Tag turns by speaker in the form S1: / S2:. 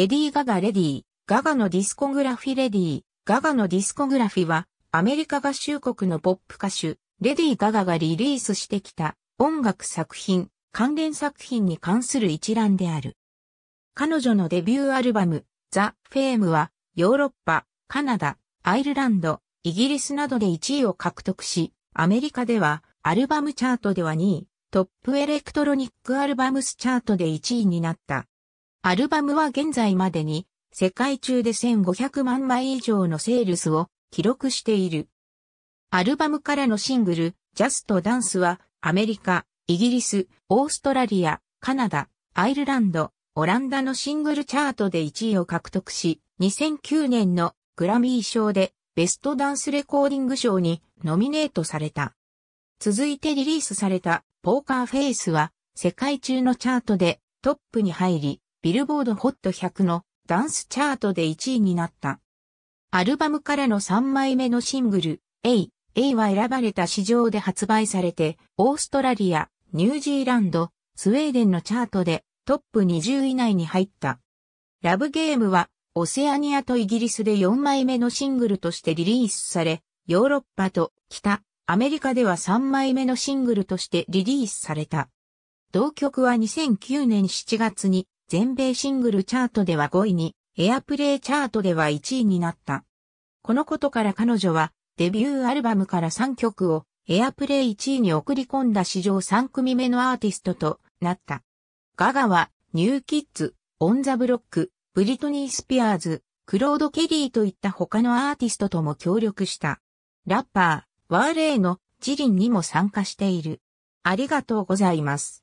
S1: レディー・ガ
S2: ガ・レディー、ガガのディスコグラフィ・レディー、ガガのディスコグラフィは、アメリカ合衆国のポップ歌手、レディー・ガガがリリースしてきた音楽作品、関連作品に関する一覧である。彼女のデビューアルバム、ザ・フェームは、ヨーロッパ、カナダ、アイルランド、イギリスなどで1位を獲得し、アメリカでは、アルバムチャートでは2位、トップエレクトロニックアルバムスチャートで1位になった。アルバムは現在までに世界中で1500万枚以上のセールスを記録している。アルバムからのシングル、ジャストダンスはアメリカ、イギリス、オーストラリア、カナダ、アイルランド、オランダのシングルチャートで1位を獲得し、2009年のグラミー賞でベストダンスレコーディング賞にノミネートされた。続いてリリースされたポーカーフェイスは世界中のチャートでトップに入り、ビルボードホット100のダンスチャートで1位になった。アルバムからの3枚目のシングル、A、A は選ばれた市場で発売されて、オーストラリア、ニュージーランド、スウェーデンのチャートでトップ20以内に入った。ラブゲームは、オセアニアとイギリスで4枚目のシングルとしてリリースされ、ヨーロッパと北、アメリカでは3枚目のシングルとしてリリースされた。同曲は2009年7月に全米シングルチャートでは5位に、エアプレイチャートでは1位になった。このことから彼女は、デビューアルバムから3曲を、エアプレイ1位に送り込んだ史上3組目のアーティストとなった。ガガは、ニューキッズ、オンザブロック、ブリトニー・スピアーズ、クロード・ケリーといった他のアーティストとも協力した。ラッパー、ワーレイのジリンにも参加している。ありがとうございます。